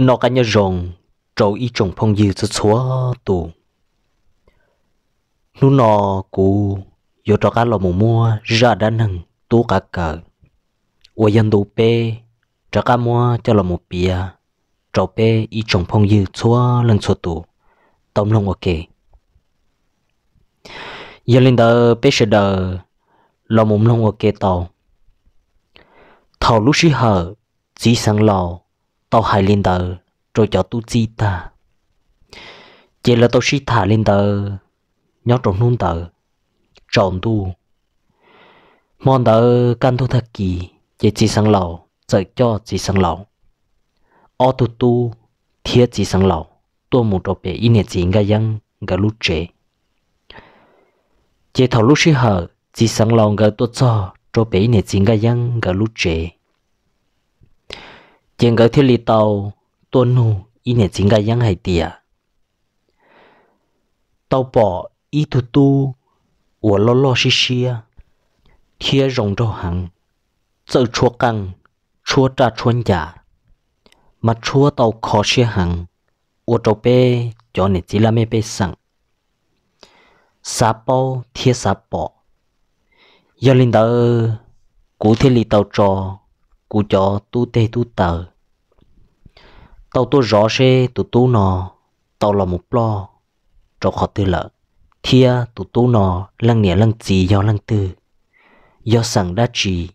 nó cả nhà rồng trâu y trồng phong dư cho xóa tù nú nó cú yo cho cá lò mù mua ra đã nâng tú cả cờ ô dân đủ pê cho cá mua cho lò mù bia trâu pê y trồng phong dư xóa lần xóa tù tổng lòng ok giờ lên đờ pê sẽ đờ lò mù lòng ok tàu thầu lúc xí hở chỉ sang lò tao hài lên tờ rồi cho tu chi ta chỉ là tao xí thả lên tờ nhó trồng nôn tờ trồng tu mòn tờ can tu thật kỳ chỉ chỉ sang lầu dạy cho chỉ sang lầu ô tu tu thiết chỉ sang lầu tôi một trò bé in chỉ ngay yang ngay lúc trẻ chỉ thầu lúc xí hờ chỉ sang lầu ngay tôi cho trò bé in chỉ ngay yang ngay lúc trẻ chèn cái thiết lý tàu tuân nu, ý nè chính cái giang hải tìa tàu bỏ ý tu tu ủa lo lo xì xì thiết rồng đâu hằng sợ chua căng chua trà chuan giả mà chua tàu khó xì hằng ủa trâu bê cho nè chỉ là mê bê sẵn sa bao thiết sa bỏ giờ linh tàu cụ thiết lý tàu cho, cụ cho tu tê tu tờ tàu tôi rõ xe tụ tú nọ tàu là một lo cho khó tư lợ thia tụ tú nọ lăng nẻ lăng chỉ do lăng tư do sẵn đã chỉ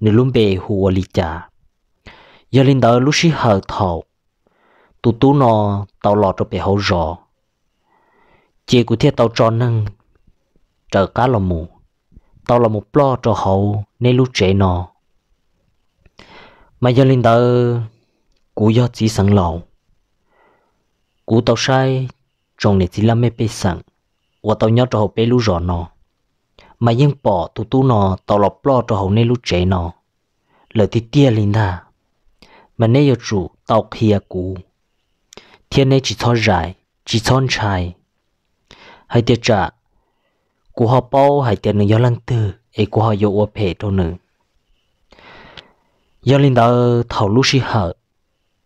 nếu luôn bề hùa à lì chả do linh đỡ lúc xí hờ thầu tụ tú nọ tàu lọt cho bề hậu rõ chị của thia tàu tròn nâng trở cá lò mù tàu là một lo cho hậu nên lúc trẻ nọ mà do linh đỡ cú yo chỉ sẵn lòng cú tàu sai trong này chỉ làm mê bê sẵn và tàu nhớ cho hậu bê lú rõ nó mà nhưng bỏ tụ tu nó tàu lọc lo cho hậu nên lú chế nó lời thì tia linh ta mà nếu yo chủ tàu kia cú thiên này chỉ thon rải chỉ thon chai hay tiệt trả cú họ bao hay tiệt nửa lăng tư ấy cú họ yo ua phê đâu nữa yo linh ta thầu lú xí hở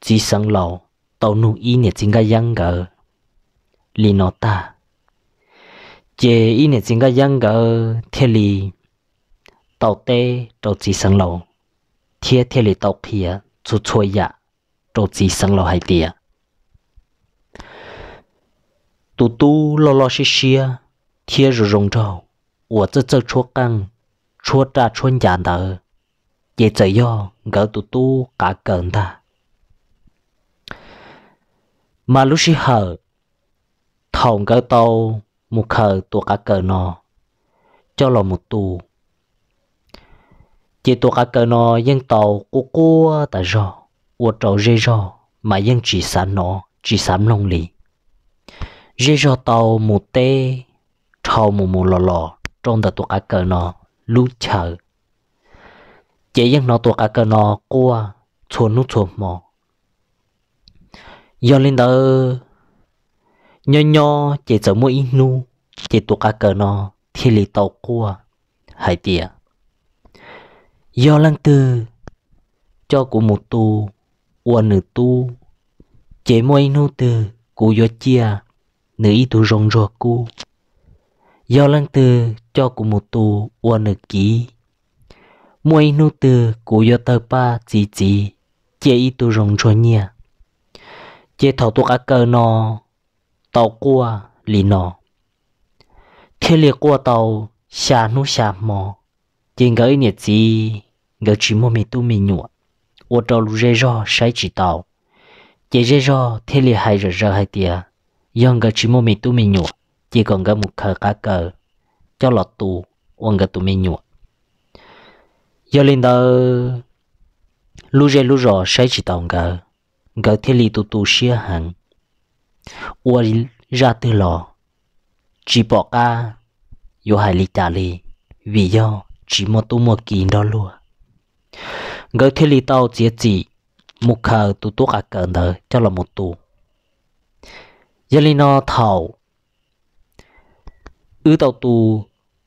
chỉ sang lầu tàu nu y nè chính ga yang gờ li nó ta chế y nè chính ga yang gờ thế li tàu tê tàu chỉ sang lầu thế thế li tàu kia chú chui ya dạ, tàu chỉ sang lầu hay tiệt tu tu lo lo xì xì thế rồi rong ta mà lúc xí hở thòng cơ tàu một khờ tua cả cờ nò cho lò một tù chỉ tua cả cờ nò dân tàu của cua tại rò ua trầu dây rò mà dân chỉ sám nó chỉ sám lông lì dây rò tàu một tê thầu một mù lò lò trong đợt tua cả cờ nò lú chờ chỉ dân nó tua cả cờ nò cua chuồn nút chuồn mò Yo lên đó Nho nho chỉ trở mũi nu Chỉ tụ cả cờ nó Thì lì tàu cua hai tìa do lăng tư Cho của một tu uẩn nữ tu Chế mũi nu tư Cú yo chia Nữ y tu rong rùa cu do lăng tư Cho của một tu uẩn nữ ký Mũi nu tư Cú yo tơ ba Chỉ chỉ Chế y tu rong rùa nhia chế thầu tôi cả cơ nó tàu cua lì nó thế liệt cua tàu xà nu xà mò trên gỡ nhiệt gì gỡ chỉ mua mì tu mì nhụa ô tàu lù rê ro sai chỉ tàu chế rê ro thế liệt hai rờ rờ hai tia dòng gỡ chỉ mua mì tu mì nhụa chỉ còn gỡ một khờ cả cờ cho lọt tù ông gỡ tu mì nhụa giờ lên đó lù rê lù rò sai chỉ tàu gỡ gỡ thế li tu tu xia hẳn ua ra từ lò chỉ bỏ ca yo hai li ta li vì do chỉ một tu một kỳ đó luôn gỡ thế li tao chia chỉ một khờ tu tu cả cỡ nở cho là một tu giờ li nó thầu ứ tàu tu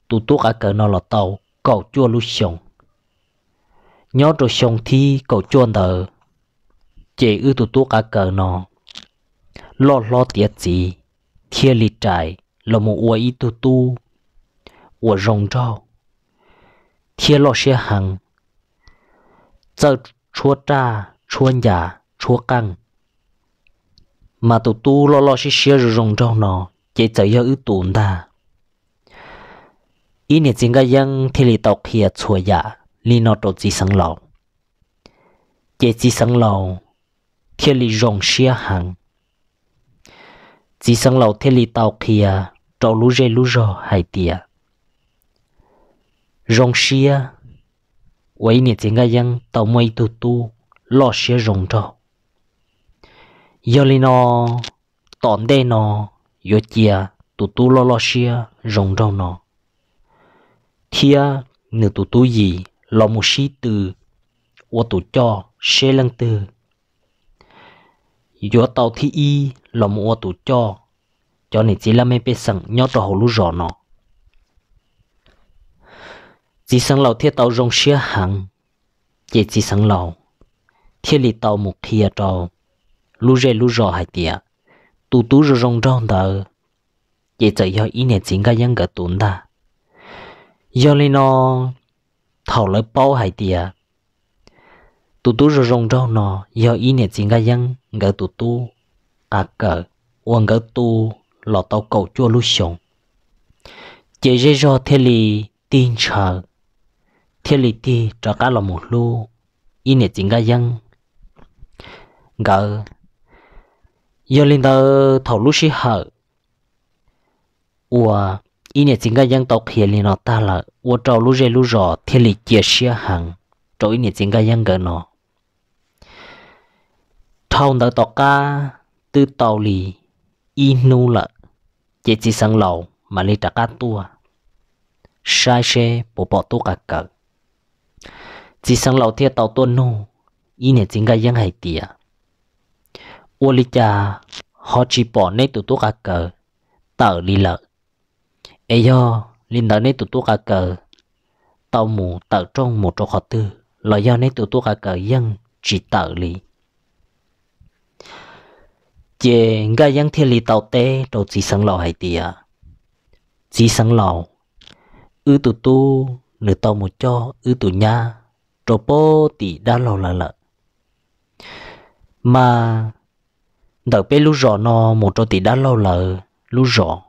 tu tu cả cỡ nó là tàu cầu chua lu sông nhớ rồi sông thì cầu chua nở chế ư tụ tụ cả cờ nó lo lo tiệt gì thiên lì trái lo một uo ít tụ tụ uo rồng trao thiên lo xe hàng giờ chúa cha chúa già chúa căng mà tụ tụ lo lo xe xe rồi rồng trao nó chế giờ yêu ư tụ ta ý niệm chính cái dân thiên lì tộc hiệt chúa già dạ, li nó tổ chỉ sáng lòng chế chỉ sáng lòng thiên lý rộng xia hằng, chỉ sang lầu thiên lý tàu kia trâu lú rê lú rò hai tia rộng xia quấy nè tiếng ngay dân tàu mây tu tu lo xia rộng trâu giờ li nó tòn đê nó yo chia tu tu lo lo xia rộng trâu nó thia nửa tu tu gì lo mu xí từ ô tu cho xe lăng từ gió tàu thi y lòng mua tụ cho cho nên chỉ là mấy bé sẵn nhớ cho hồ lú rõ nó chỉ sẵn lầu thiết tàu rong xía hẳn chỉ chỉ sẵn lầu thiết lì tàu một thìa trò lú rê lú rõ hai tìa tụ tú rồi rong rong tờ chỉ chỉ do ý niệm chính cái nhân cả tốn ta do lên nó thầu lấy bao hai tìa tụ tú rồi rong rong nó do ý niệm chính cái nhân ngỡ tụ tu à cỡ uông ngỡ tu lọ tàu cầu chua lu sống chế rê rò thế lì tin chờ thế lì ti cho cá lọ một lu in nè chính ga dân ngỡ giờ linh tờ thầu lu xí hở ua in nè chính ga dân tàu kia lên nó ta là ua trâu lu rê lu rò thế lì chia xia hàng trâu in nè chính ga dân gỡ nó thông đỡ tọt ca tư tàu lì inu lợ chỉ chỉ sang lầu mà lấy trả cá tua sai xe bộ bỏ tu cả cờ chỉ sang lầu thiệt tàu tuôn nu y nè chính cái giang hải tiệt ô lý cha họ chỉ bỏ nét tụ tu cả cờ tờ lì lợ ấy do linh đỡ nét tụ tu cả cờ tàu mù tờ trong một chỗ họ tư là do nét tụ tu cả cờ dân chỉ tờ lì chế ngay yang thiên lý tàu tê đầu chỉ sáng lò hay tìa chỉ sáng lò ư tụ tu nửa tàu một cho ư tụ nha trò po tì đa lò là lợ mà đợi bé lú rõ nó một trò tì đa lò lợ lú rõ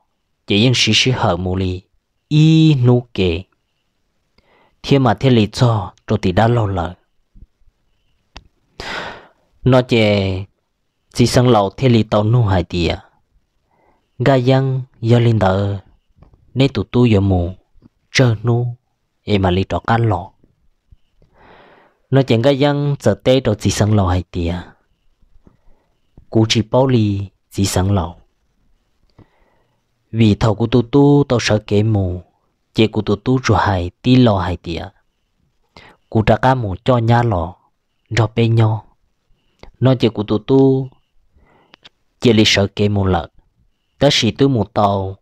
chỉ yên xí xí hở mù lì y nu kê, thiên mà thiên lý cho trò tì đa lò lợ nó chè chỉ sang lầu thiên lý tàu nu hai tia ga yang yo linh tờ nê tụ tu yo mù chơ nu em mà li trò can lọ nó chẳng ga yang giờ tê đồ chỉ sang lầu hai tia cú chỉ bao li chỉ sang lầu vì thầu của tu tu tao sợ kẻ mù chỉ của tu tu cho hai tí lò hai tia cú trả ca mù cho nhà lò cho bên nhau nó chỉ của tụ tu chỉ lì sợ kê mù lợ đó chỉ tôi một tàu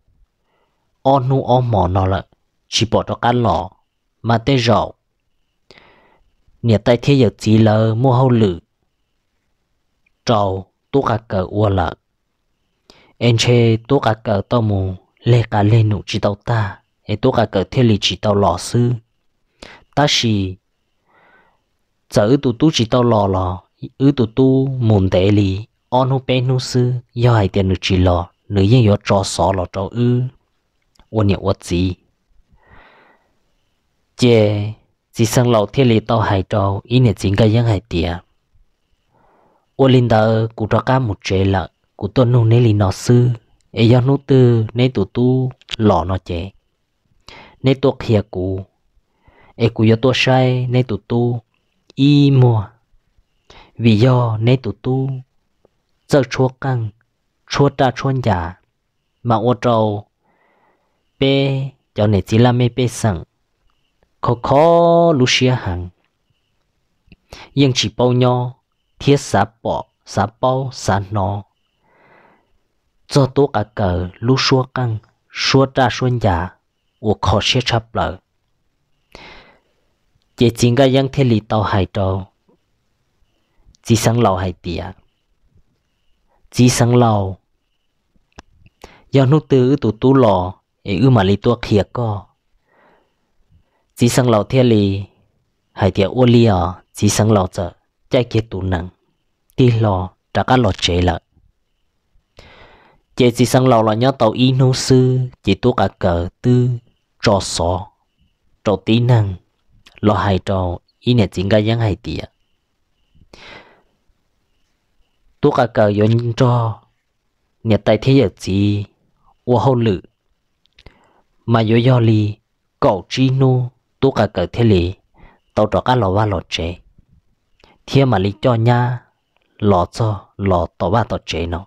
ô nu ô mò nó lợ chỉ bỏ cho cá lò mà tê rò, nhà tay thế giờ chỉ lơ mua hậu lử trâu tu cả cờ ua lợ em chê tu cả cờ tao mù lê cả lê nụ chỉ tao ta em tu cả cờ thế lì chỉ tao lò sư ta chỉ giờ ư tụ tu chỉ tao lò lò ư tụ tu mùn tệ lì ông nu bé nu sư do hai tiền nữ chỉ lo nữ yên yo cho sọ lo cho ư ôn nhiều ốt gì chê chỉ sang lầu thiên lý tao hai trâu ý niệm chính cái yên hai tiền Ô linh đờ cụ cho cá một chế lợ cụ tuân nu nê lý nó sư e do nu tư nê tụ tu lọ nó chê nê Tu hiệp cụ Ấy cụ yo Tu sai nê Tu tu y mua vì do nê Tu tu giờ chúa căng chúa ta chúa nhà mà ô trâu bê cho này chỉ là mê bê sẵn khó khó lú xia hàng nhưng chỉ bao nhò, thiết xá bọ, xá bao xá nó cho tố cả cờ lú xua căng xua ta xua nhà ô khó xia chắp lợ chỉ chính cái dân thế lì tàu hải trâu chỉ sáng lâu hải tiệt chỉ sang lầu do nút tư tụ tú lò ý ư mà lý tua khía co chỉ sang lầu thiên lì hải tiệt ô li ở chỉ sang lầu chợ chạy kia tụ nặng ti lò trả cá lò chế lợ chế chỉ sang lầu là nhớ tàu y nô sư chỉ tu cả cờ tư trò sọ trò tí năng lo hai trò ý nè chính cái giang hai tiệt tôi cả cờ yon cho nhà tay thế giờ gì ô hô lự mà yo yo li cậu chi nu tôi cả cờ thế li tao trọ cá lò ba lò chế thế mà li cho nha lò cho lò tao ba tao chế nó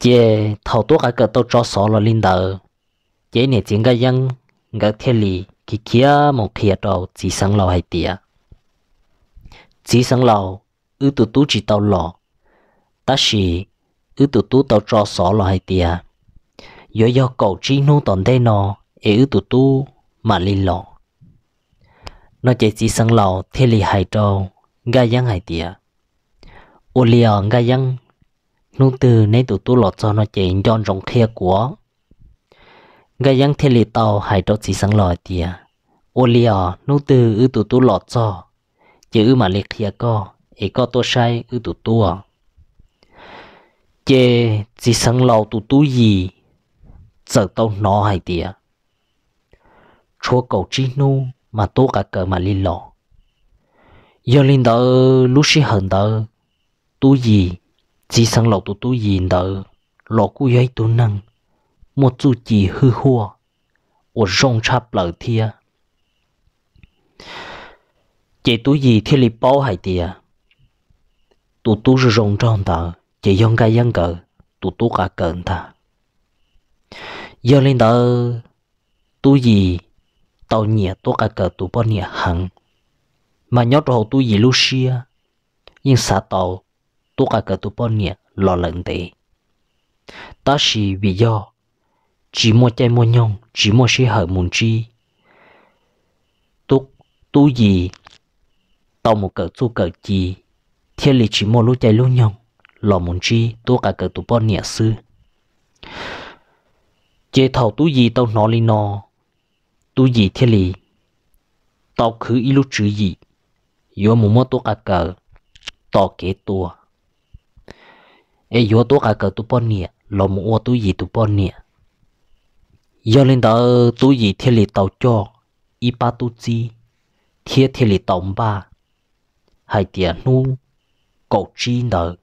chế thầu tôi cả cờ tao cho sò lò linh đờ chế nè chính cái dân cái thế li khi kia một khi ở đâu chỉ sáng lò hay tiệt chỉ sáng lò ư tụ tú chỉ tàu lọ ta chỉ ư tụ tú tàu cho xó lọ hay tìa do do cầu chi nu tòn đây nó ế ư tụ tú mà lì lọ nó chạy chỉ sang lọ thế lì hay trâu gai giang hay tìa ô lìa ờ, gai giang nu từ nay tụ tú lọ cho nó chạy nhon rong khía của gai giang thế lì tàu hay trâu chỉ sang lọ tìa ô lìa ờ, nu từ ư tụ tú lọ cho chữ mà liệt kia co ý có tôi sai ư tụ tua chê chỉ sân lâu tụ tú gì giờ tao nó hay tìa chúa cầu chi nu mà tôi cả cờ mà li lọ giờ linh đỡ lúc sĩ hận đỡ tú gì chỉ sân lâu tụ tú gì đỡ lọ cú giấy tụ năng một chú chỉ hư hua ở rong chắp lở thia chế tú gì thì li bao hay tìa tu tu rồi rong tròn tờ chỉ dòng cái dân cờ tu tu cả cận ta giờ lên tờ tu gì tàu nhẹ tu cả cờ tu bao nhẹ hẳn mà nhớ rồi tu gì lúc xưa, nhưng xã tàu tu cả cờ tu bao nhẹ lo lận tệ ta chỉ vì do chỉ mua chơi mua nhông chỉ mua sĩ hở muốn chi tu tu gì tàu một cờ tu cờ chi thiên lý chỉ một lúc chạy lúc nhông lò muốn chi tôi cả cờ tụ bọn nhẹ sư chế thầu tu gì tao nó li nó tu gì thiên lý tao cứ ít lúc chữ gì yếu muốn mua tôi cả cờ tao kế tua ê yếu tôi cả cờ tụ bọn nhẹ lò muốn mua tu gì tụ bọn nhẹ giờ lên đó tu gì thiên lý tao cho ít ba tu chi thiên thiên lý tao ba hai tiền nu cậu chi nợ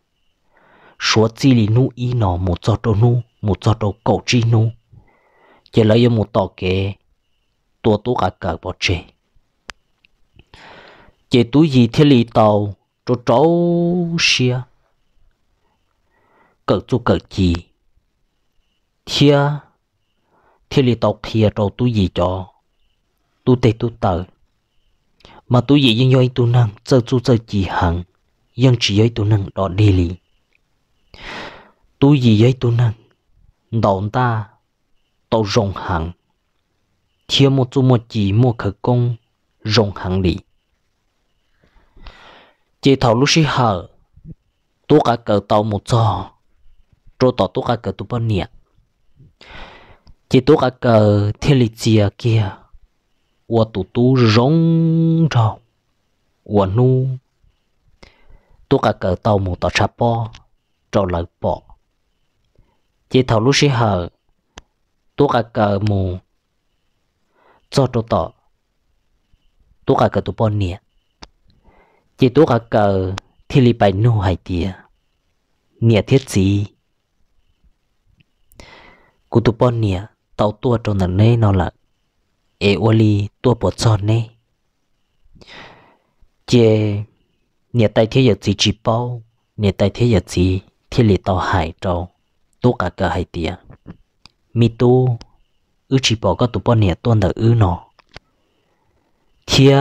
số chi li nu y nó một cho trâu nu một cho trâu cậu chi nu chỉ lấy một tò kê tua tú cả cờ bỏ chê chỉ tú gì thế li tàu trâu trâu xia cờ chú cờ chi thia thế li tàu thia trâu tú gì cho tú tê tú tờ mà tú gì nhưng nhoi tú năng chơi chú chơi chỉ hằng chỉ giới tu năng đó đi lì tu gì giới tu năng đón ta tao rộng hẳn thiếu một chút một chỉ một khởi công rộng hẳn lì chỉ thảo lúc xí hở tu cả cờ tàu một trò trô tỏ tu cả cờ tu bao nhiêu chỉ tu cả cờ thiên lý chia kia 我嘟嘟融着，我努 tu cả cờ tàu mù tỏ chạp bò trò lợi bò chỉ thầu lúc xí hờ tu cả cờ mù cho trò tò tu cả cờ tu bò nè chỉ tu cả cờ thì lì bài nô hải tìa nè thiết gì cụ tu bò nè tàu tua trò nở nê nó là ê ô lì tua bò cho nê chê nhà tay thế giờ chỉ chỉ bao nhà tay thế giờ chỉ thế lì tao hải trâu tốt cả cả hải tiệt mi tu ư chỉ bao có tụ bao nhà tuân đỡ ư nọ thia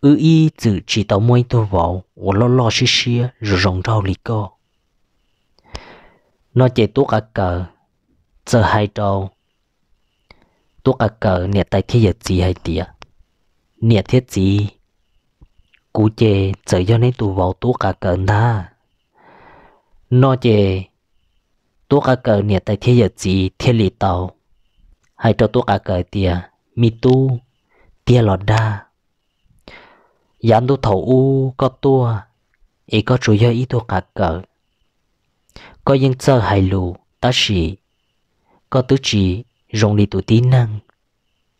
ư y tự chỉ tao mui tu vào và lo lo xí xí rồi rong rau lì co nó chạy tốt cả cờ giờ hai trâu tốt cả cờ nhà tay thế giờ chỉ hải tiệt nhà thiết gì cú chê sợ cho nên tụ vào tú cả cẩn ta nó chê tú cả cẩn nhà tại thế giới gì thế lì tàu hay cho tú cả cẩn tia mi tu tia lọt đa dán tu thầu u có tua ý có chủ yếu ý tu cả cỡ có những sơ hài lù ta chỉ có tứ chỉ rong đi tu tí năng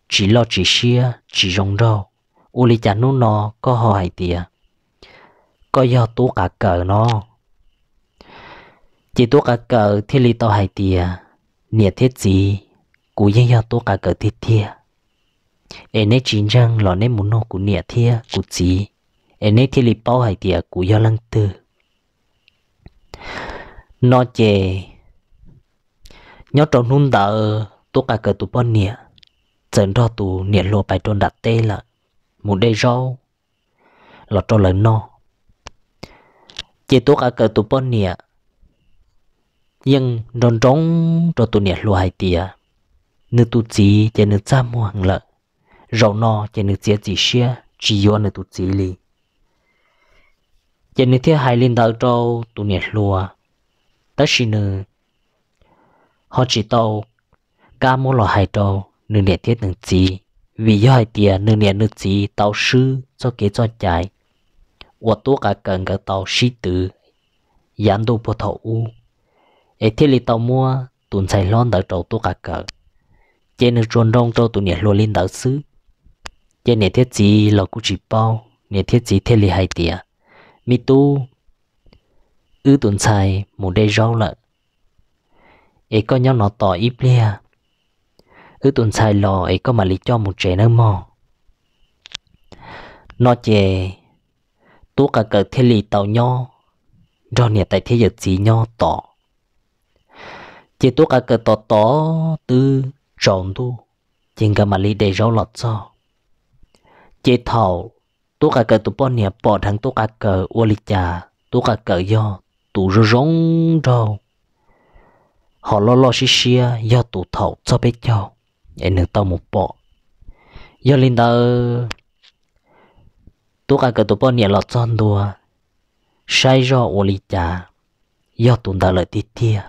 chỉ lo chỉ xia chỉ rong đâu u Uli chả nu nó có hỏi tiề, Có do tú cả cờ nó. Chỉ tú cả cờ thì lì tao hai tiề Nhiệt thiết gì, cú yên do tú cả cờ thiết thia. Ê nế chín răng lọ nế muốn nô cú nhiệt thia, cú gì. Ê nế thì lì bao hai tiề cú do lăng tư. Nó chè. nhớ trong nôn tờ, tú cả cờ tú bao nhiệt. Chẳng đó tú nhiệt lộ bài trôn đặt tê lợn một đây rau lọt cho lớn no chế tốt cả cờ tụ bọn nè nhưng rong trống cho tụ nè lùa hai tìa nữ tụ chỉ chế nữ cha mua hàng lợ rau no chế nữ chế chỉ xia chỉ yo nữ tụ chỉ li chế nữ thiết hai lên đầu cho tụ nè lùa tất xin nữ họ chỉ tàu ca mua lọ hai trâu nữ nè thiết nữ chỉ vì hỏi tiền nương nè nương gì tao sư cho kế cho chạy và tố cả cần cả tàu sĩ tử dán đồ bộ thầu u ấy thế li tao mua tuần chạy lon đỡ trầu tố cả cờ trên nương tròn rong trâu tuần nè luôn lên đỡ xứ trên nè thiết gì là cũng chỉ bao nè thiết gì thế li hai tiền mi tu ư tuần chạy một đây rau lợn ấy có nhau nó tỏ ít lia ứ tuần sai lò ấy có mà lý cho một trẻ nơ mò nó chè tú cả cờ thế lì tàu nho rồi nè tại thế giật gì nho tỏ chỉ tú cả cờ tỏ tỏ tư tròn tu chừng cả mà lý để rau lọt cho chỉ thầu tú cả cờ tụ bọn nè bỏ thằng tú cả cờ ua lý trà tú cả cờ do tụ rú rong đâu họ lo lo xí xia do tụ thầu cho biết cho vậy nữa tao một bộ giờ linh tao tôi cả cái tụi bọn nhẹ lọt son đùa sai rõ ô lý cha do tụi ta lợi tít tia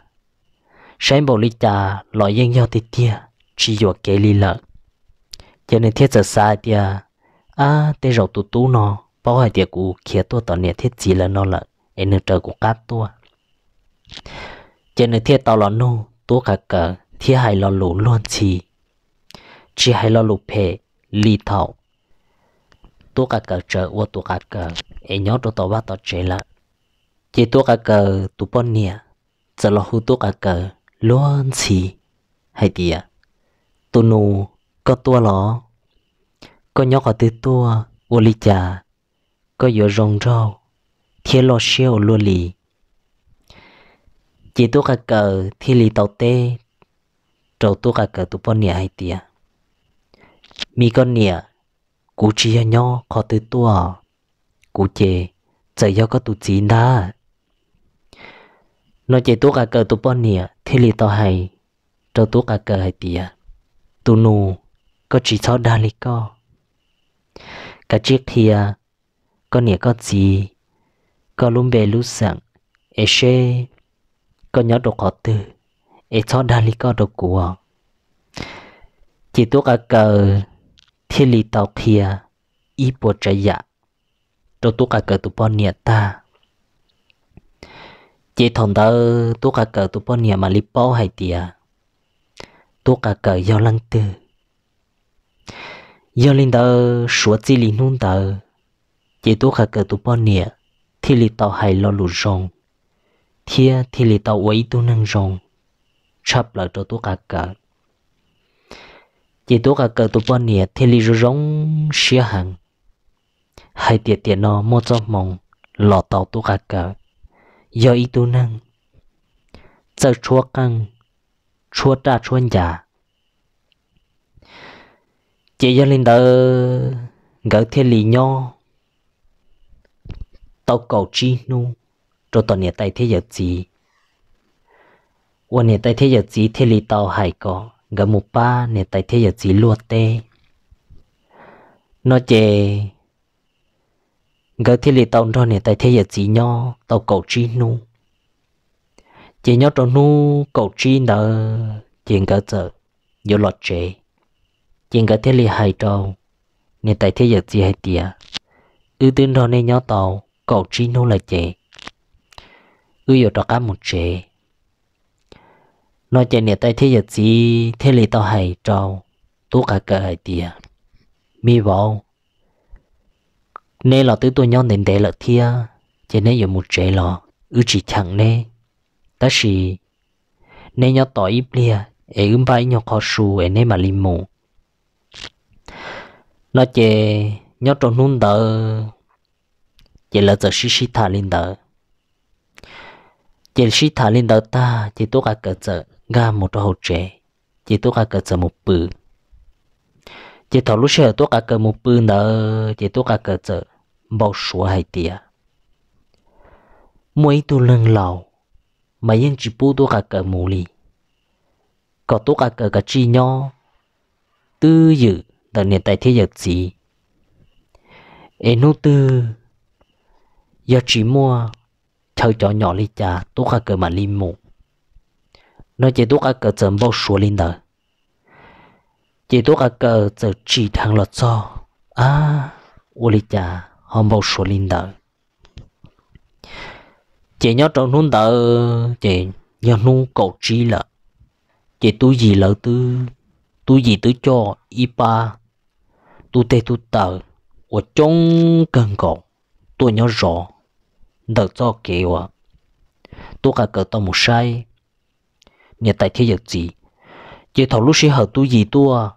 sai bộ lý cha lợi dân do tít tia chỉ do cái lý lợi cho nên thiết giờ sai tia à tê rậu tụi tú nó bao hai tia cụ kia tôi tao nhẹ thiết gì là nó lợi em nữa trời của cát tôi cho nên thiết tao là nô tôi cả cờ thiết hai lò lũ luôn chỉ chỉ hay lo lục phê lì thảo tua cả cờ trở qua tua cả cờ em nhớ đồ tàu ba tàu chạy là chỉ tua cả cờ tụ bọn nia giờ lo hú tua cả cờ luôn gì hay tiệt tu nụ có tu lọ có nhớ có từ tu, ô lì chà có nhớ rong rau thiên lo siêu luôn lì chỉ tua cả cờ thiên lì tàu tê trâu tua cả cờ tụ bọn nia hay tiệt mi con nè cú chia nhau khó từ tua cú chê chạy do có tụ chỉ đa, nó chê tua cả cờ tụ bọn nè thế li tao hay cho tua cả cờ hay tìa tu nu, có chỉ cho đa li co cả chiếc thìa con nè có gì có lùm bè lú sẵn ế e con nhớ đồ khó từ ế e cho đa li co đồ của chỉ tuốt ở cờ thiên lý tàu kia ít bộ trái dạ tôi tuốt ở cờ tụ bọn nhẹ ta chỉ thằng ta tuốt ở cờ tụ bọn nhẹ mà lý bao hay tiệt tuốt ở cờ giao lăng tư giao linh tờ số chỉ lý nung tờ chỉ tuốt ở cờ tụ bọn nhẹ thiên lý tàu hay lo lụt rong thiên thiên lý tàu ấy tu năng rong chấp lại cho tuốt ở cờ chỉ tố cả cờ tụ bọn nè thì lì rong xia hàng hai tiệt tiệt nó mua cho mong lọ tàu tụ cả cờ do ý tu năng giờ chua căng chua ta chua già chỉ do linh đỡ gỡ thiên lì nho tàu cầu chi nu rồi tàu nè tay thế giờ gì quan nè tay thế giờ gì thiên lì tàu hải có gỡ một ba nè tại thế giờ chỉ lúa tê nó chè gỡ thế lì tàu rồi nè tại thế giờ chỉ nho tàu cầu chi nu chè nho tàu nu cầu chi nợ chè gỡ chợ vô lọt chè chè gỡ thế lì hai tàu nè tại thế giờ chỉ hai tia ưu tiên rồi nè nho tàu cầu chi nu là chè ưu giờ tàu cá một chè nó chạy nè tay thế giờ gì thế lì tao hay trâu tú cả cờ hay tìa mi vào Nên là tứ tôi nhau nền đệ là thia chạy nè giờ một trẻ lo, ư chỉ chẳng nè ta chỉ nên nhau tỏ ít lia ấy ưm bay nhau khó su ấy nên mà lim mù nó chạy nhau trộn nún tờ chỉ là giờ xí xí thả lên tờ chỉ sĩ thả lên đầu ta chỉ tốt cả cỡ trợ ga một hồ trẻ chỉ tôi cả cỡ giờ một bự chỉ thầu lúc xưa tôi cả cỡ một bự nợ chỉ tôi cả cỡ giờ bao số hai tia mỗi tu lần lầu mà yên chỉ bù tôi cả cỡ mù lì có tôi cả cỡ cả chi nhau tư dự là nền tại thế giới gì em nô tư giờ chỉ mua chơi cho nhỏ lì cha tôi cả cỡ mà lì một nó chỉ tuốt ở cờ chở bao số lên đời chỉ tuốt ở cờ chở chỉ thằng lọt cho à ô lì chà hôm bao số lên đời chỉ nhớ trong nung tờ chỉ nhớ nung cầu trí là chỉ tôi gì lỡ tư tôi gì tư cho ipa tôi thấy tôi tờ của trong cần cầu tôi nhớ rõ đợt cho kế hoạch tôi cả cỡ tao một sai nhà tại thế giới gì chỉ thầu lúc sẽ hợp tu gì tua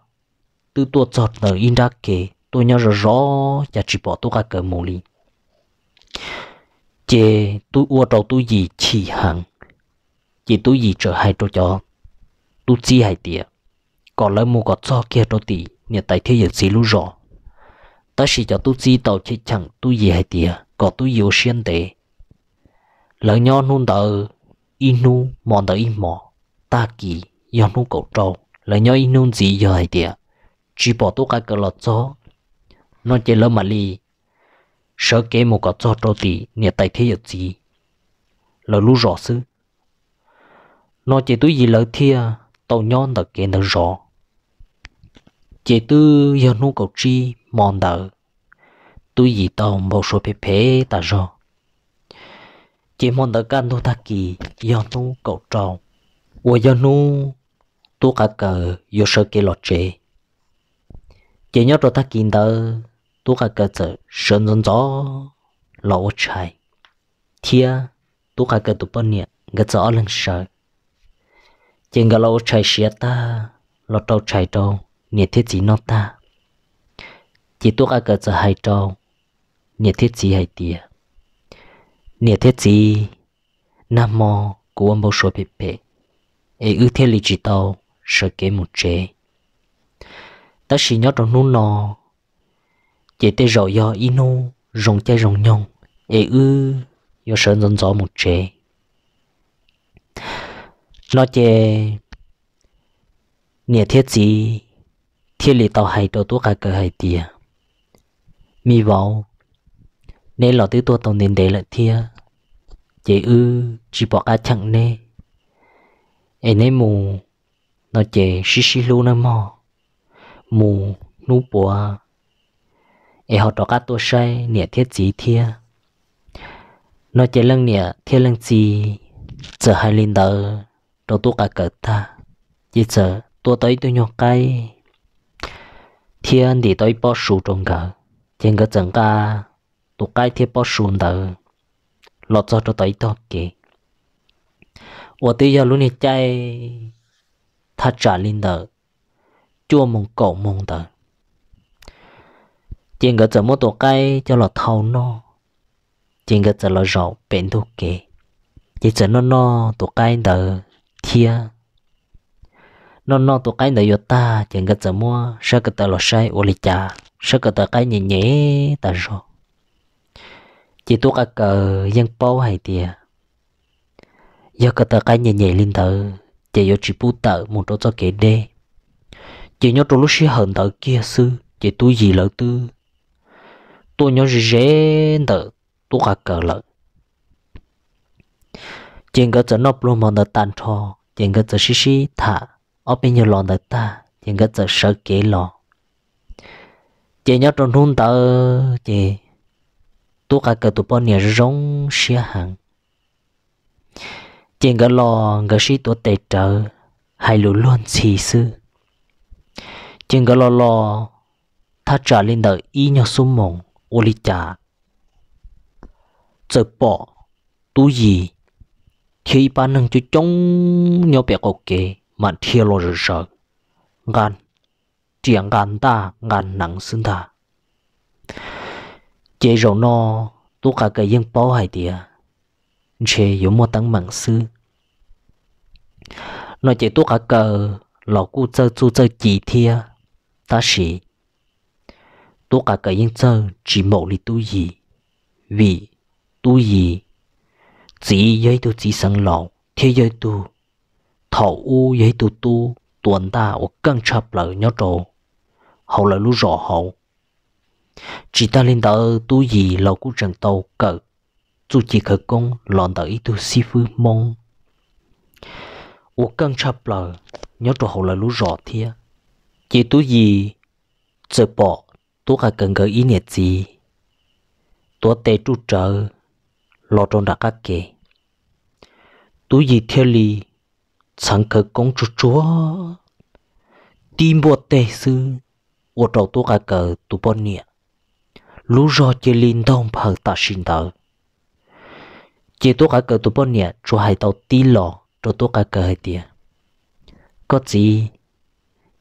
tu tua giọt nợ in ra kề tôi nhớ rõ rõ và chỉ bỏ tôi cả cờ mồ li chê tôi uo trâu tôi gì chỉ hẳn chỉ tôi gì trở hai trâu chó, tôi chi hai tía còn lấy mua có cho kia trâu tì nhà tại thế giới gì lúc rõ ta chỉ cho tôi chi tàu chỉ chẳng tôi gì hai tía có tôi yêu xuyên tế lỡ nhau nôn tờ inu mòn tờ in mò ta kỳ yêu nung cầu trâu là nhau in nung gì giờ hay tiệt chỉ bỏ tốt cái cờ lọt chó nó chỉ lỡ mà li sợ kế một cái chó trâu thì nhà tài thế giật gì là lú rõ sư nó chỉ túi gì lỡ thia tàu nhon đặc cái nó rõ chỉ tư yêu nung cầu chi mòn đỡ túi gì tàu một số phe phe ta rõ chỉ mòn đỡ can thôi ta kỳ yêu nung cầu trâu 我要努多个个有手给落去，今要做他见到多个个子神人早老柴，天多个个都半年个早能 sợ chừng cái lâu chạy xe ta lọt đầu chạy đầu nhiệt thiết chỉ nó ta chỉ tuốt ai cả giờ hai đầu nhiệt thiết chỉ hai tia nhiệt thiết chỉ nam mô của ông bố số bịp bẹp e ư thế lý chỉ tàu sợ kế một chế ta chỉ nhớ trong nụ nò chế tê rõ do ino rồng chay rồng nhông e ư do sợ dân gió một chế nó chế nè thiết gì thiết lý tàu hay đầu tuốt cả cờ hay tìa mi vào nên lọ tứ tua tàu nên để lại thia chế ư chỉ bỏ cả chẳng nè ai nấy mù nó chè xí xí lu nó mò mù nú bùa ai họ đó cá tôi say nè thiết gì thiê, nó chè lăng nè thiết lăng gì giờ hai linh đờ đầu tôi cả cỡ ta chỉ giờ tôi tới tôi nhóc cái thiên thì tôi bỏ sù trong cỡ trên cái chân ca tôi cái thiết bỏ sù đờ lọt cho tôi tới đó kì 我对要论你在，他 trả linh đờ, chua mông cổ mông đờ. Chuyện cái giờ mua tổ cây cho là thâu no, chuyện cái giờ là rậu bền thuốc kề, chỉ giờ nó no tổ cây đờ thia, nó no tổ cây đờ ta chuyện cái giờ mua sẽ cái tờ là sai ô li cái tờ nhẹ nhẹ rồi, chỉ tổ cái cờ dân bao hay tiệt giờ cái tờ cái nhẹ nhẹ lên thở, chỉ giờ chỉ bút tờ một chỗ cho kể đê chỉ nhớ trong lúc xí hận tờ kia sư chỉ tôi gì lỡ tư tôi nhớ gì dễ thở, tôi cả cờ lỡ chỉ có chỗ nộp luôn mà tờ tàn trò chỉ có chỗ xí xí thả ở bên nhiều lòn tờ ta chỉ có chỗ sợ kể lò chỉ nhớ trong thun tờ chỉ tôi cả cờ tụi bọn nhà rong xí hàng chỉ ngỡ lo ngỡ sĩ tổ tệ trợ hay lũ luôn xì sư chỉ ngỡ lo lo ta trả lên đời y nhau xuống mộng ô lý trả giờ bỏ tú gì khi ban nâng chú chống nhau bè ok mà thiêu lo rồi sợ ngàn chuyện ngàn ta ngàn nặng xương ta chế rồi nó tu cả cái dân bao hai tiền chế yếu mô tăng mạng sư nói chỉ tuốt cả cờ lò cu chơi chu chơi chỉ thia ta sĩ tuốt cả cờ yên chơi chỉ một lý tu gì vì tu gì chỉ giới tu chỉ sẵn lọ thế giới tu thầu u giới tu tu tuần ta ở căng chập lợi nhớ trồ hậu lợi lú rõ hậu chỉ ta lên tờ tu gì lò cu trần tàu cờ chú chỉ khởi công lọn tới tu si phu mong u căng chập lờ nhớ trò hậu là lú rõ thia chỉ tu gì chờ bỏ tu cần gỡ ý nhiệt gì tu tê chú chờ lo trong đã các kề tu gì theo chẳng khởi công chú chúa tim bộ tê sư u trầu tu cả cờ tu bọn nhiệt lú rõ chơi linh thông phật ta sinh đạo chỉ tôi cả cờ tụ bốn nè cho hai tàu tí lò cho tôi cả cờ hai tia có gì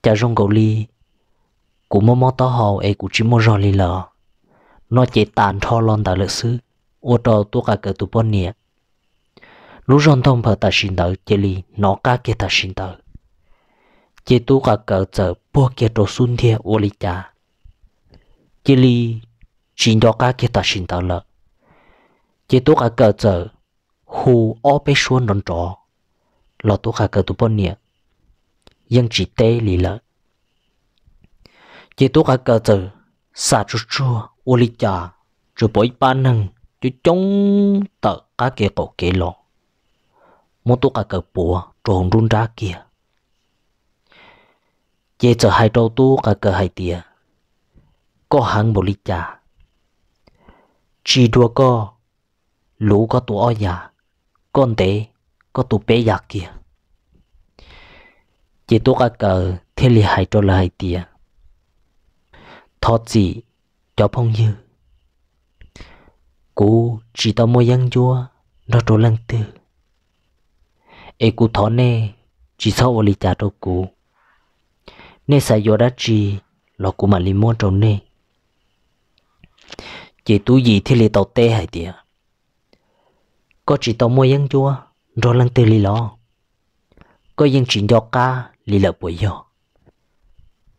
cha rong gầu li cụ mua mua tao hào ai cụ chỉ mua rò li lò nó chỉ tàn thò lon tao lịch sử, ô tô tôi cả cờ tụ bốn nè lũ rong thông phở ta xin tao chỉ li nó cá kia ta xin tao chỉ tôi cả cờ chờ bố kia đồ xuân thiệt ô li cha chỉ li chỉ đó cá kia ta xin tao lợ chỉ tôi cả cơ chở hù ô bê xuân đòn trò lọ tôi cả cơ tụ bôn nhẹ nhưng chỉ tê lì lợ chỉ tôi cả cơ chở xả chua chua ô lì chà chú bói ba nâng chú chống tờ cá kia cổ kia lọ mua tôi cả cơ bùa trồn run ra kia chỉ chở hai trâu tu cả cờ hai tia có hàng bộ lì chà chỉ đua co lũ có tụ ở nhà con tệ có tụ bé giặc kia chỉ tụ cả cờ thế li hại cho lại tiền thọt gì cho phong như cú chỉ tao mua giang chua nó cho lăng tư e cú thọ nè chỉ sau ô li trả cho cú nè sai yo đã chỉ lo cú mà li mua cho nè chỉ tú gì thế li tàu tê hại tiền có chỉ tao mua yên chua rồi lần từ lì lo có yên chỉ cho ca lì lợ bồi yo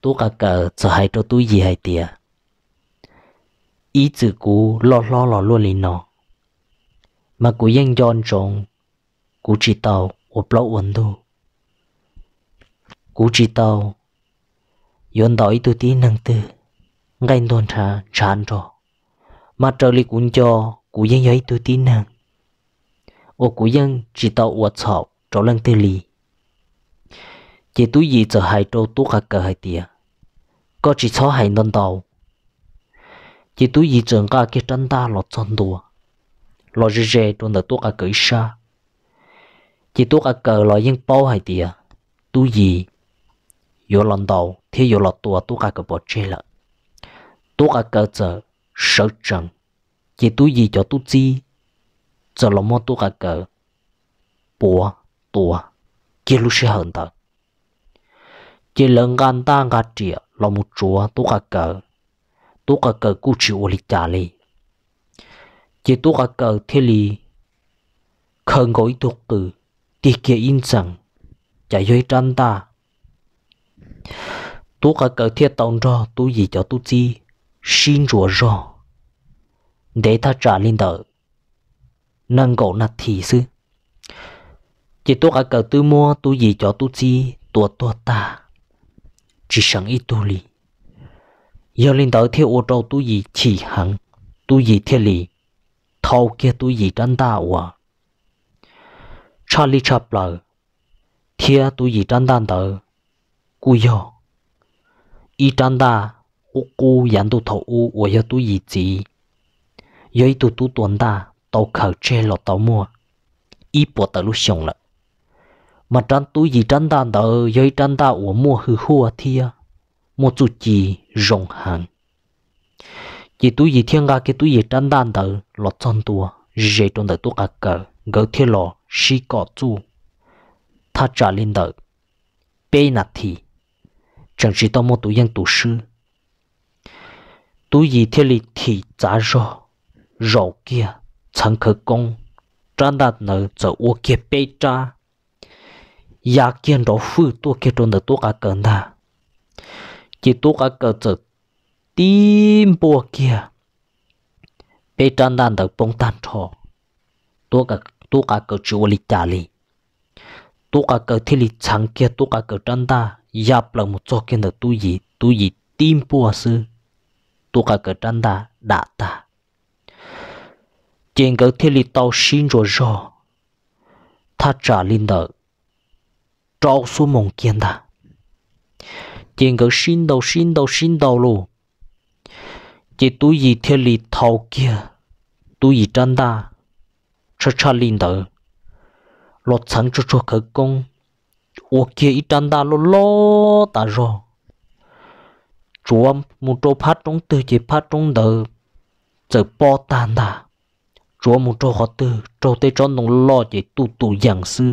tú cả cờ sợ hai cho tú gì hay tiệt ý chữ cú lo lo lo luôn lì nó mà cú yên giòn trống cú chỉ tao ốp lo uẩn đâu cú chỉ tao yon đói tu tí năng tư ngay đồn trà chán cho mà trở lại cũng cho cú yên giấy tu tí năng 我古人知道我操找人得理，这都一直还找多个个还的，个只操还能到，这都一整个给真大了真多，老日日都能多个个杀，这多个个老人包还的，都一有人到，他有了多多个个不吃了，多个个这手掌，这都一叫都知。giờ lòng mô tu cả cỡ bùa tua, chia lúc sẽ hơn thật chỉ lần gan ta ngã trịa lòng một chúa tu cả cỡ tu cả cỡ cú chịu lịch trả li, chỉ tu cả cỡ thế lý khẩn gối thuộc cử tì kia in rằng chạy dưới trăn ta tu cả cỡ thiết tông cho tu gì cho tu chi xin rùa rò để ta trả lên đời nâng cổ nạt thị sư chỉ tôi cả cờ tư mua tôi gì cho tôi chi tua tua ta chỉ sáng ít tôi lì giờ lên tới theo ô tô tôi gì chỉ hẳn tôi gì thiệt lì thâu kia tôi gì tranh ta hòa Charlie Chaplin thia tôi gì tranh ta tờ cú yo ý tranh ta ô cú dán tôi thâu ô ô tôi gì chỉ yo tôi tôi tuần ta tàu khẩu chê lọ tàu mua ít bộ tàu lúc xong lợ mà trăn túi gì trăn ta tờ dây trăn ta của mua hư hua thia mua chút gì rộng hàng chỉ túi gì thiên ga cái túi gì trăn đàn tàu, lọ chân tua dễ trong tờ tu cả cờ gỡ thiên lọ xí cọ chú ta trả lên tờ bê nạt thì chẳng chỉ tao mua túi dân túi sư túi gì thiên lý thì giá rõ rõ kia 陈克功站在那座乌金碑前，仰望着多度种的那朵红花，几个高枝，顶部的，被长大的爆炸声，多个多的我的家里，多的高体力长着多的高长大，压不做间的多一多一顶部是多的高长大大大。chuyện cái thiên lý tao xin rồi rõ ta trả linh đỡ trao số mộng kiên ta chuyện cái xin đầu xin đầu xin đầu luôn chỉ tôi gì thiên lý thâu kia tu gì chân ta cho cho linh đỡ lột sẵn cho cho khởi công ô kia ít chân ta lô lô ta rồi chúa muốn trâu phát trong từ chỉ phát trong đỡ giờ ta chúa muốn cho họ tư cho tới cho nông lo chỉ tu tu giảng sư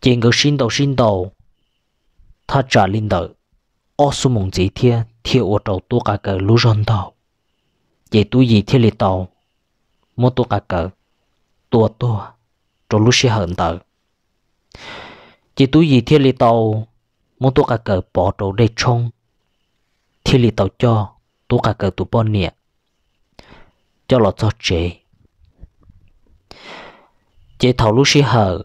chỉ ngờ xin đầu xin đầu ta trả linh đầu ô số mong gì thiên thiên ô đầu tu cả cờ lú ròn đầu chỉ tu gì thiên lì đầu muốn tu cả cờ tua tua cho lú xe hận đầu chỉ tu gì thiên lì đầu muốn tu cả cờ bỏ đầu đây trong thiên lì đầu cho tu cả cờ tu bỏ niệm cho lọt cho chế chế thầu lúc xí hờ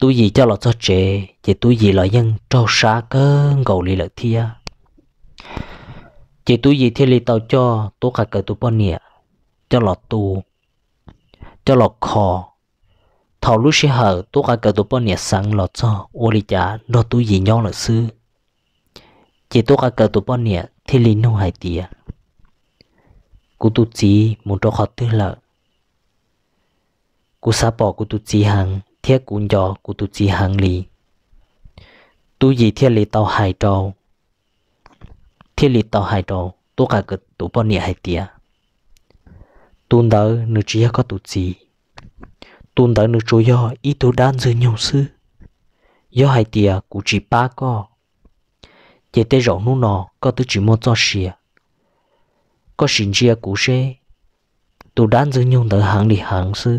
tu gì cho lọt cho chế chế tu gì lọ nhân cho xa cơ cầu lì lợi thia chế tu gì thiên lì tàu cho tôi cả cờ tôi bao nịa cho lọt tu cho lọt khó thầu lúc xí hờ tôi cả cờ tôi bao nịa sáng lọt cho ô lì chả nó tu gì nhau lợi sư chế tôi cả cờ tôi bao nịa thiên lì nông hải tìa cú tu chi muốn cho họ tư lợ cú xa bỏ cú tu chi hàng thiết cú nhỏ cú tu chi hàng lì tu gì thiết lì tàu hải trâu thiết lì tàu hải trâu tu cả cực tu bao nhiêu hải tia tu đỡ nữ chỉ có tu chi tu đỡ nữ chủ yo ít tu đan dư nhiều sư yo hải tia cú chỉ ba co chế tế rộng nu nọ có tư chỉ một cho xìa có xin chia cú xe tôi đan dư nhung tới hàng đi hàng sư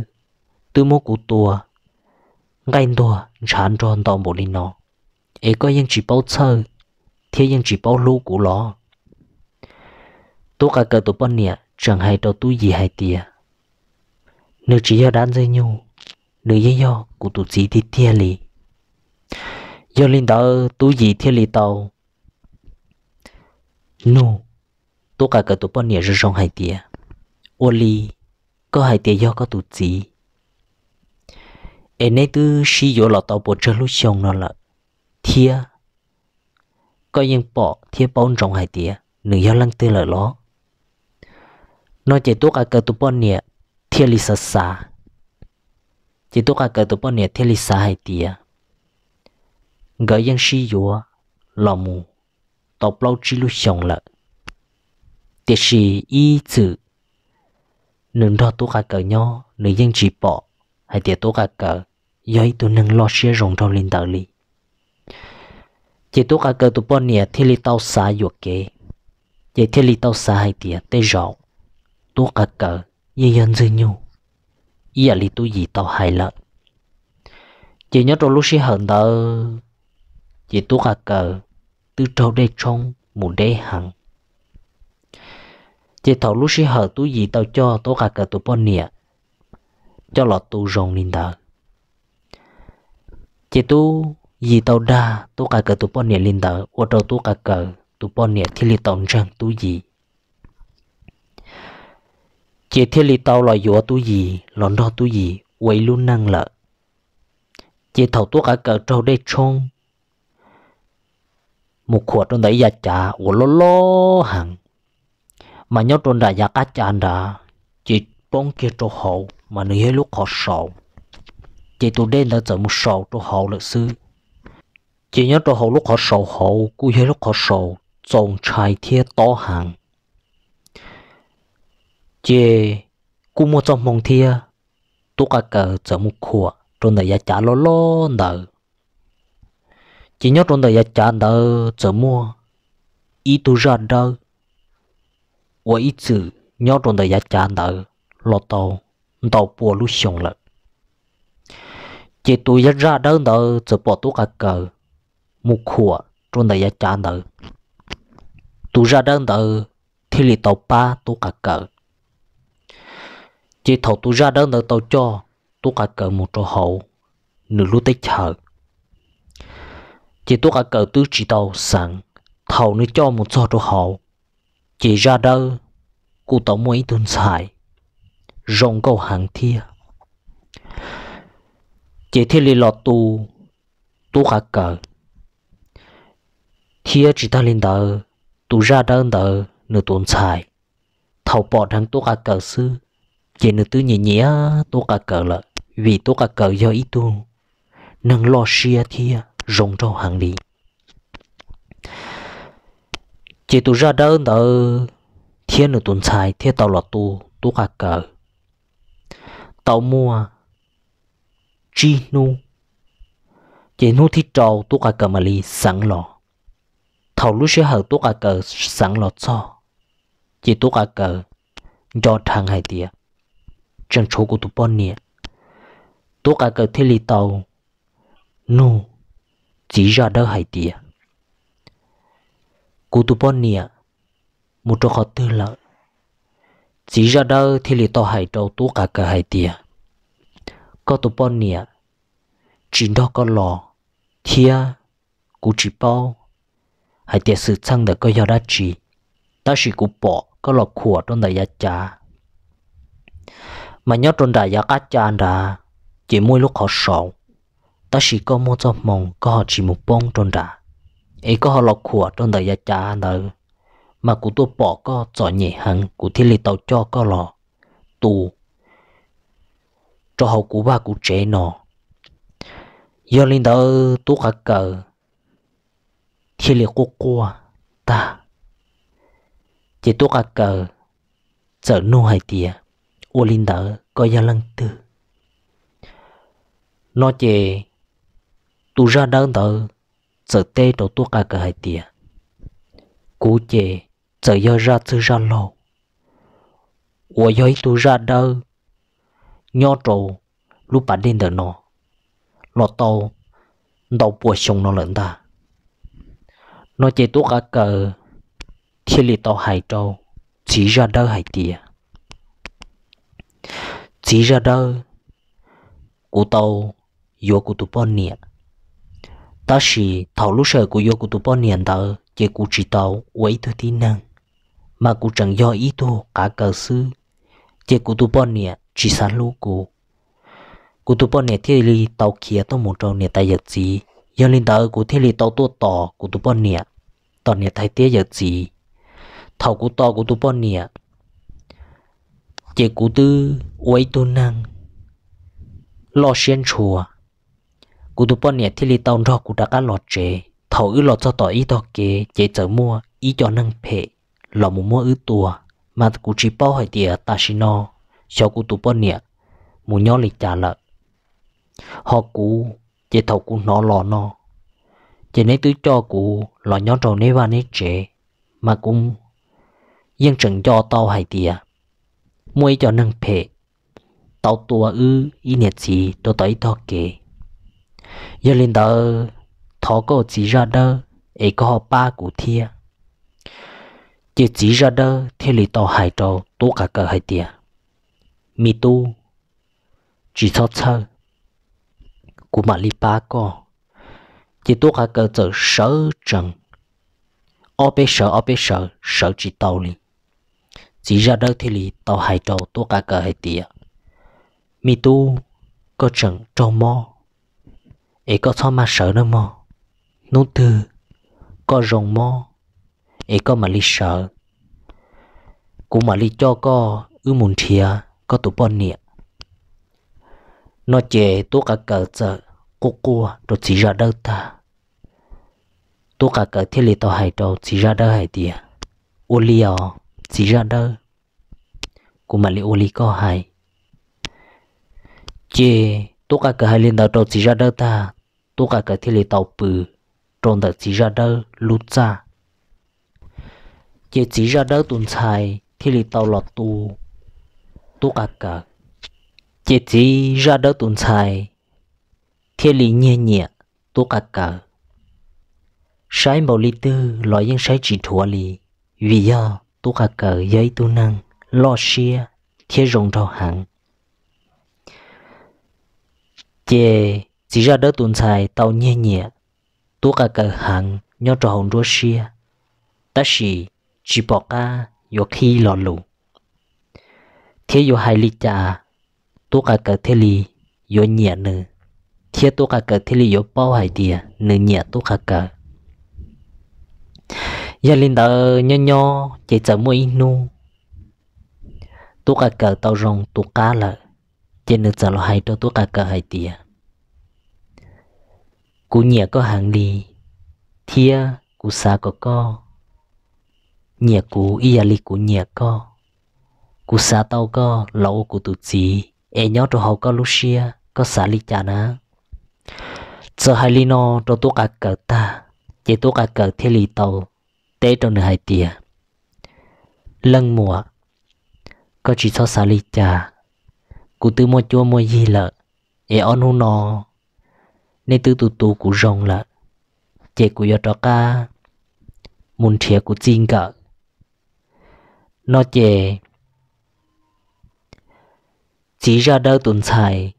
tôi mua cú tua ngay tua chán tròn tàu bộ đi nó ấy có những chỉ bao chơi thế những chỉ bao lũ cú ló tôi cả cái tu bận nè chẳng hay đâu tu gì hay tiề, nữ chỉ do đan dư nhung nữ do do cú tu chỉ thì tiề li, do linh đó tu gì tia li tàu nô tôi cả cái tụ bọn nhẹ rong hai tia ô li có hai tiệt do có tụ gì em nay tư xí dỗ lọ tàu bộ chân lúc xong nó là thia có những bỏ thia bốn xong hai tiệt, nửa giờ lăng tư là ló nói chỉ tôi cả cái tụ bọn nhẹ thia li sa sa chỉ tôi cả cái tụ bọn nhẹ thia li sa hai tia gỡ dân xí dỗ lọ mù tàu lâu chỉ lúc xong là tiết sĩ y chữ nâng đo tố cả cờ nhau nữ dân chỉ bỏ hay tiết tố cả cờ giới tụ nâng lo xe rồng trong linh đạo lý chỉ tố cả cờ tụ bỏ nè thiên lý tao xá dụ kế chỉ thiên lý tao xá hay tiết tê rõ tố cả cờ như dân dư nhu ý à lý tụ gì tao hài lợ chỉ nhớ trong lúc xe hận tờ chỉ tố cả cờ từ trâu đây trong mù đế hằng chỉ thầu lúc xí hở tú gì tao cho tố cả cả tụ bón nè cho lọt tụ rồng lên đó chỉ tú gì tao đa tố cả cả tụ bón nè lên đó ô tàu tố cả cả tụ bón nè thì li tàu răng tú gì chỉ thì li tàu là dùa tú gì lọn đó tú gì quay luôn năng lợ chỉ thầu tố cả cả trâu đây chong một khóa trong đấy giá trả ủa lô lô hàng mà nhớ trôn đã giặc ách anh đã chỉ bóng kia trô hậu mà nữ hết lúc họ sổ chỉ tụ đen đã trở một sổ trô hậu lợi sư chỉ nhớ trô hậu lúc họ sổ hậu cú hết lúc họ sổ trồng trai thiết to hàng chỉ cú mua trong mong thia tụ cả cờ trở một khùa trôn đã giá trả lo lo nợ chỉ nhớ trôn đã giá trả nợ trở mua ý tu ra đâu 我一直瞄准的一家头落到到波路上了。chỉ tôi ra đơn đó giờ bỏ tôi cả cờ một khủa trong đời cha đó tôi ra đơn đó thì lì tàu ba tôi cả cờ chỉ thầu tôi ra đơn đó tàu cho tôi cả cờ một chỗ hậu nửa lúc tới chờ chỉ tôi cả cờ tôi chỉ tàu sẵn thầu nó cho một chỗ chỗ hậu chỉ ra đâu cụ tổ mũi tuân xài rong câu hàng thia chỉ thi lì lọt tu tu khả cờ thia chỉ ta lên đờ tu ra đơn đờ nửa tuân xài thầu bỏ thằng tu khả cờ sư chỉ nửa tư nhỉ nhỉ tu khả cờ lợi vì tu khả cờ do ý tu nâng lo xia thia rong câu hàng đi chỉ tụ ra đơn ở thiên nửa tuần sai thiên tàu lọt tù tù khả cờ tàu mua chi nu chỉ nu thì trâu tù khả cờ mà lì sẵn lọ thầu lúc sẽ hở tù khả cờ sẵn lọ cho chỉ tù khả cờ do thằng hai tía chân chỗ của tụ bọn nè tù khả cờ thiên lì tàu nu chỉ ra đơn hai tía cú tu bón nia một chỗ họ tư lợi chỉ ra đâu thì lì to hải trâu tú cả cả hải tia có tu bón nia chỉ đó có lò thia cú chỉ bao hải tia sự chăng được có do đã chỉ ta chỉ cú bỏ có lò khủa trong đại gia cha mà nhớ trong đại gia cá cha đã chỉ mỗi lúc họ sầu ta chỉ có một giấc mộng có họ chỉ một bông trong đại ấy có họ lọc của trong đời gia cha đời mà cụ tôi bỏ có giỏi nhẹ hằng cụ thiên lý tàu cho có lọ tù cho hậu cụ ba cụ trẻ nọ giờ linh đó tôi khá cờ thiên lý cô qua ta chỉ tôi khá cờ sợ nô hay tìa ô lên đó có gia lăng tư nó chỉ tu ra đơn tử giờ tê đầu tua cả cả hai tia cú chê giờ do ra chứ ra lô ủa yo tu ra đâu nho trầu lúc bà đến đời nó lọt tàu đầu bùa sông nó lớn ta nó chê tua cả cờ thiên lý tàu hai trâu chỉ ra đâu hai tia chỉ ra đâu cú tàu vô cú tu bò niệm ta chỉ thảo lúc sợ của yêu của tụi bọn niệm tờ chỉ cụ chỉ tàu quấy thứ tin năng mà cụ chẳng do ý tô cả cờ sư chỉ cụ tu bọn niệm chỉ sẵn lũ cụ cụ tu bọn niệm thì li tàu kia tao một trâu niệm tại giật gì giờ lên tờ cụ thì li tàu tua tỏ của tụi bọn niệm tao niệm thay tiếc giật gì thảo cụ to của tu bọn niệm chỉ cụ tư quấy tu năng lo xuyên chùa cụ tụ bọn nhẹ thì li tông rõ cụ đã cá lọt chế thầu ư lọt cho tỏ ý tỏ kế chế chở mua ý cho nâng phệ lọ mù mua ư tua mà cú chỉ bao hỏi tìa ta xin nó cho cú tụ bọn nhẹ mù nhỏ lì trả lợ họ cú chế thầu cú nó lọ nó chế nấy tứ cho cụ lọ nhỏ trầu nấy và nấy chế mà cũng yên chẳng cho tao hay tìa mua ý cho nâng phệ tao tua ư ý nhiệt gì tôi tới tao kế giờ lên đó thọ có chỉ ra đó ấy có họ ba cụ thia chỉ chỉ ra đó thì lì tàu hải trò tố cả cờ hải tia mi tu chỉ cho chơi cụ mà lì ba co chỉ tố cả cờ trở sở trần ô bê sở ô bê sở sở chỉ tàu lì chỉ ra đó thì lì tàu hải trò tố cả cờ hải tia mi tu có trần trâu mò ấy có cho mà sợ đâu mò nút tư có rồng mò ấy có mà li sợ cũng mà li cho có ư muốn thìa có tụ bò nịa nó chè tôi cả cờ chợ cô cô rồi chỉ ra đâu ta tôi cả cờ thiết lý tàu hải trâu chỉ ra đâu hải tìa ô li à chỉ ra đâu cũng mà li ô li có hải chè tôi cả cờ hải lên tàu trâu chỉ ra đâu ta tôi cả cái thì lì tàu bự tròn đợt chỉ ra đỡ lút ra chỉ chỉ ra đỡ tuần xài thì lì tàu lọt tu tôi cả cả chỉ chỉ ra đỡ tuần xài thì lì nhẹ nhẹ tôi cả cả sai bảo lì tư loại những sai chỉ thua lì vì do tôi cả cả giấy tu năng lo xia thế rộng rào hẳn chè chỉ ra đỡ tuần xài tàu nhẹ nhẹ tu cả cờ hàng nhau trò hồn rô xia ta chỉ chỉ bỏ ca yo khi lò lù thế yo hai lít cha tu cả cờ thế li yo nhẹ nữ thế tu cả cờ thế li yo bao hai tia nữ nhẹ tu cả cờ giờ lên đỡ nho nho chạy chở mũi nu tu cả cờ tàu rong tu cá lợ trên nữ chở lo hai cho tu cả cờ hai tia cú nhẹ có hàng lì thia cú xa có co nhẹ cú ia lì cú nhẹ co cú xa tàu co lẩu cú tụ chỉ e nhớ cho hậu có lúc xia có xa lì chả ná giờ hai lì nó cho tôi cả cờ ta chỉ tôi cả cờ thế lì tàu tế trong nửa hai tia lần mùa có chỉ cho xa lì chả cú tư mua chua mua gì lợ e on hu nó nên từ từ tu của rồng là chế của yo ca muốn chia của chinh cả nó chế chỉ ra đâu tuần xài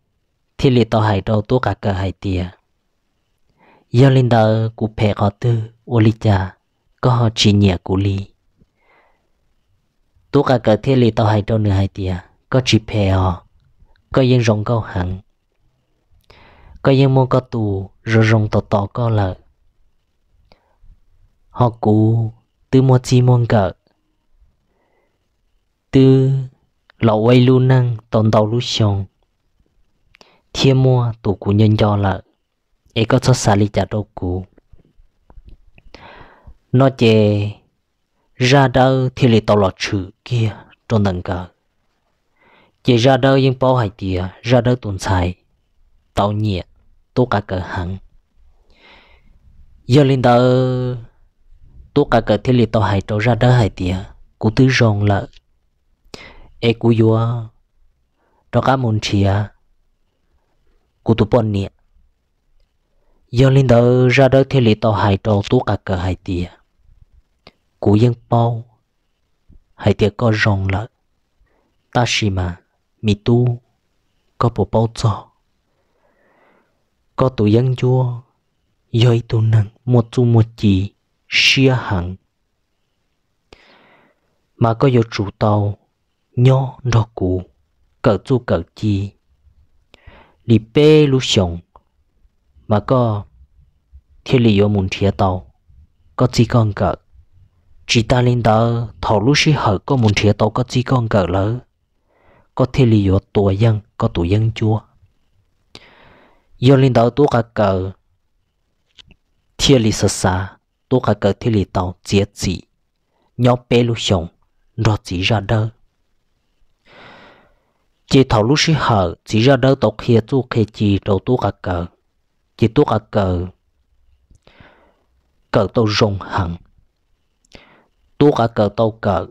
thì lì tao hải đâu tu cả cả hải tiề giờ linh đầu của phe họ tư ô lì cha có họ chỉ nhẹ của lì tu cả cả thì lì tàu hải đâu nửa hải tiề có chỉ phe họ có yên rồng câu hẳn có những mô có tù rồi rồng tỏ tỏ có lợ họ cú từ mua chi môn cỡ từ lọ quay lu năng tòn đầu lu xong thiên mua tù cú nhân cho lợ ấy có cho xa lý trả đồ cú nó chè ra đâu thì lì tàu lọ chữ kia trong tầng cỡ chỉ ra đâu nhưng bao hải tìa ra đâu tồn tại tàu nhiệt tu cả cờ hẳn giờ linh đó tu cả cờ thế liệt tàu hãy trâu ra đó hải tiệt cú tứ rồng lợ e cú vua cho cá môn chia cú tu bọn nè giờ linh đó ra đó thế liệt tàu hãy trâu tu cả cờ hải tiệt cú yên bao hải tiệt có rồng lợ ta xì mà mi tu có bộ bao cho có tụ dân chua doi tụ nâng một tu một chỉ xia hằng, mà có vô chủ tàu nhó đo cũ, cỡ tu cỡ chi lì bê lú sống mà có thiên lý vô muốn thiệt tàu có chỉ con cỡ chỉ ta lên đó thọ lú sĩ hở có muốn thiệt tàu có chỉ con cỡ lỡ có thiên lý vô tụ dân có tụ dân chua yêu linh đạo tu cả cờ thiên lý sơ xa tu cả cờ thiên lý tàu chia chỉ nhóm bé lúc sống nó chỉ ra đơ chỉ thầu lúc sĩ hở chỉ ra đơ tộc kia tu kia chỉ đầu tu cả cờ chỉ tu cả cờ cờ tàu rồng hẳn tu cả cờ tàu cờ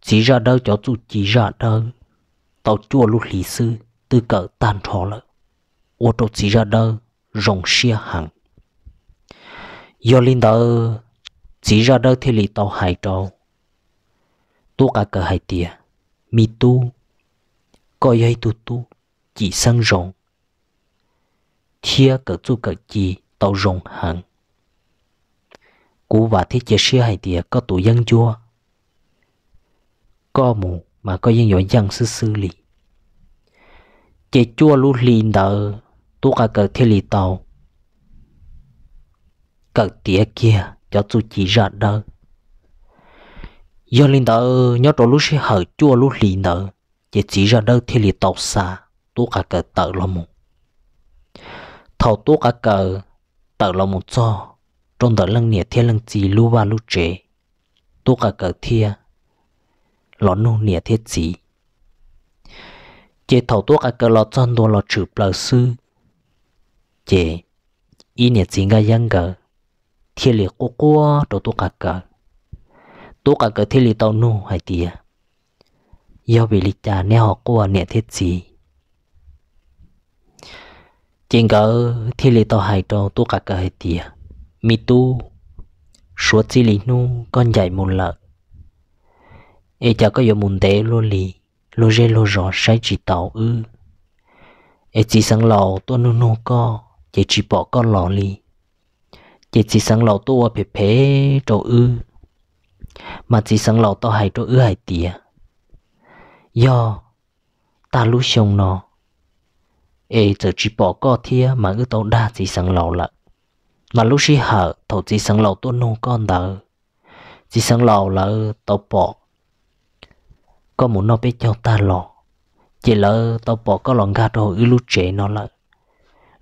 chỉ ra đơ cho tu chỉ ra đơ tàu chua lúc lý sư từ cờ tan thọ lợi ô tô chỉ ra đơ rồng xia hằng do linh đỡ chỉ ra đơ thì lì tàu hải trâu tu cả cờ hải tìa mi tu coi hay tu tu chỉ sang rồng thia cờ chu cờ chi tàu rồng hằng cú và thiết chế xia hải tìa có tụ dân chua có mù mà có dân dội dân sư sư lì chế chua lu linh đỡ tu cả cờ khi lì tàu cờ tiếc kia cho chú chỉ ra đỡ do linh đỡ nhớ đồ lúc sẽ hở chua lúc lì nợ chỉ chỉ ra đỡ thì lì tàu xa tu cả cờ tờ lòng một thầu tu cả cờ tờ lòng một cho trong tờ lăng nhẹ thiên lăng chỉ lúc ba lúc trễ tu cả cờ thia lọ nu nhẹ thiết chỉ chế thầu tu cả cờ lọ chân đồ lọ trừ bờ sư chế ý niệm chính cái dân gờ thiên liệt cố qua đồ tu cả cờ tu cả cờ thiên liệt tàu nu hay tìa do bị lịch trả neo họ qua niệm thiết gì chính cơ thiên liệt tàu hay đồ tu cả cờ hay tìa mi tu suốt chi lý nu con dạy một lợ e chả có nhiều muốn tế luôn lì lô rê lô rõ sai chỉ tàu ư e chỉ sáng lò tôi nu nu co chị chỉ bỏ con lò lì chị chỉ sáng lò tua phê phê trâu ư mà chỉ sáng lò to hai trâu ư hai tía do ta lú sông nó ê giờ chỉ bỏ con thia mà ư tàu đa chỉ sáng lò lợ mà lúc xí hở thầu chỉ sáng lò tua nô con đờ chỉ sáng lò lợ tàu bỏ có muốn nó biết cho ta lò chỉ lỡ tao bỏ có lòng gà đồ ư lúc chế nó lợ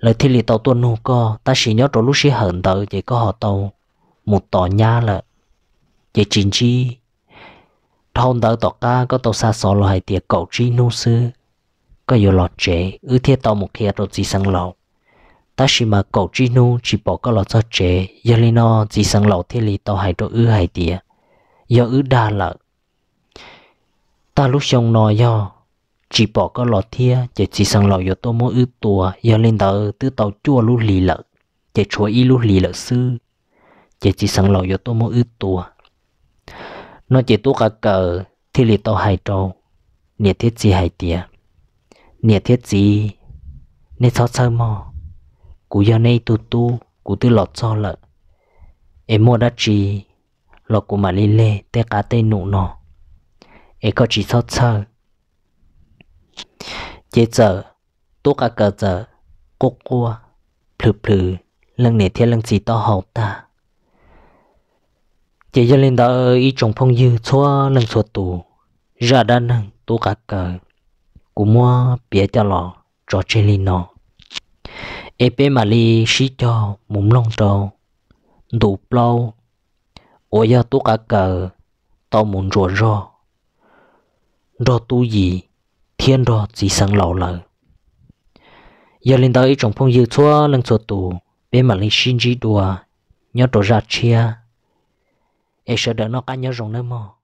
lời thi lì tàu tuân nụ co ta chỉ nhớ trò lúc xí hận tàu chỉ có họ tàu một tỏ nha là chỉ chính chi thôn tàu tỏ ca có tàu xa xó loài hay tiệt cậu chi nô sư có nhiều lọt chế ư thiết tàu một kia rồi gì sang lầu ta chỉ mà cậu chi nô chỉ bỏ có lọt cho chế giờ lên nó gì sang lầu thi lì tàu hay trò ư hay tiệt giờ ư đa lợ ta lúc xong nói do chỉ bỏ có lọ thia chỉ chỉ sang lọ yo tô mô ư tùa yo lên tàu tư tàu chua lú lì lợ chỉ chua y lú lì lợ sư chỉ chỉ sang lọ yo tô mô ư tùa nó chỉ tu cả cờ thì lì tàu hai trâu nè thiết gì hai tia nè thiết gì nè sao sao mò cú yo nay tu tu cú tư lọt cho lợ em mua đã chỉ lọ của mà lì lê tê cá tê nụ nọ em có chỉ sao sao chế chờ tố cả cờ chờ cô cua plừ plừ lần này thiên lần gì to hậu ta chế cho lên đó ý chồng phong dư xóa lần xóa tù ra đa năng tố cả cờ của mua bia cho lò cho chơi lên nó ép mà li xí cho mồm lông trâu đủ lâu ôi giờ tố cả cờ tao muốn rủa ro ro tu gì thiên đó chỉ sang lẩu lợ giờ lên tới trong phong dư thua lần số tù bên mà lên xin chỉ đùa nhớ đồ ra chia ai sợ đỡ nó cả nhớ rồng nơi mò